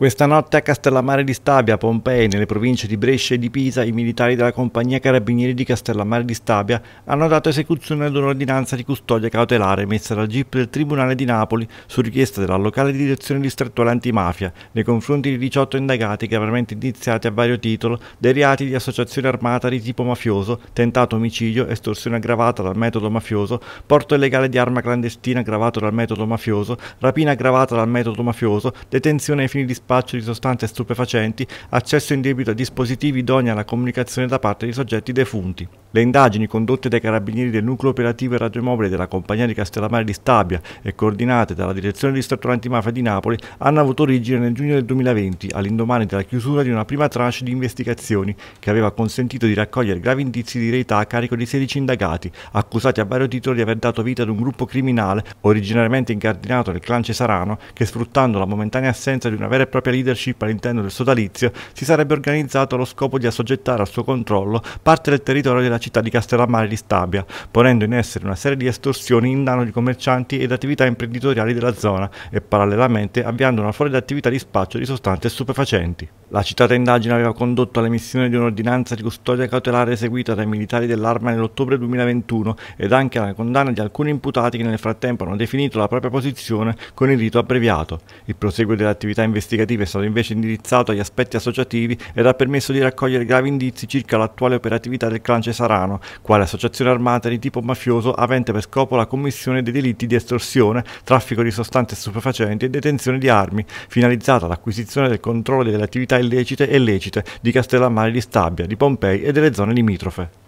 Questa notte a Castellammare di Stabia, Pompei, nelle province di Brescia e di Pisa, i militari della compagnia Carabinieri di Castellammare di Stabia hanno dato esecuzione ad un'ordinanza di custodia cautelare messa dal GIP del Tribunale di Napoli su richiesta della locale direzione distrettuale antimafia nei confronti di 18 indagati gravemente indiziati a vario titolo dei reati di associazione armata di tipo mafioso, tentato omicidio, estorsione aggravata dal metodo mafioso, porto illegale di arma clandestina aggravato dal metodo mafioso, rapina aggravata dal metodo mafioso, detenzione ai fini di spaccio di sostanze stupefacenti, accesso indebito a dispositivi idonei alla comunicazione da parte di soggetti defunti. Le indagini condotte dai carabinieri del nucleo operativo e radiomobile della compagnia di Castellammare di Stabia e coordinate dalla direzione di Stato Antimafia di Napoli hanno avuto origine nel giugno del 2020 all'indomani della chiusura di una prima tranche di investigazioni che aveva consentito di raccogliere gravi indizi di reità a carico di 16 indagati accusati a vario titolo di aver dato vita ad un gruppo criminale originariamente incardinato nel clan Cesarano che sfruttando la momentanea assenza di una vera e propria leadership all'interno del sodalizio si sarebbe organizzato allo scopo di assoggettare al suo controllo parte del territorio della città di Castellammare di Stabia, ponendo in essere una serie di estorsioni in danno di commercianti ed attività imprenditoriali della zona e parallelamente avviando una florida attività di spaccio di sostanze stupefacenti. La citata indagine aveva condotto all'emissione di un'ordinanza di custodia cautelare eseguita dai militari dell'arma nell'ottobre 2021 ed anche alla condanna di alcuni imputati che nel frattempo hanno definito la propria posizione con il rito abbreviato. Il proseguo delle attività investigative è stato invece indirizzato agli aspetti associativi ed ha permesso di raccogliere gravi indizi circa l'attuale operatività del clan Cesare Sarano, quale associazione armata di tipo mafioso avente per scopo la commissione dei delitti di estorsione, traffico di sostanze stupefacenti e detenzione di armi, finalizzata all'acquisizione del controllo delle attività illecite e lecite di Castellammare di Stabia, di Pompei e delle zone limitrofe.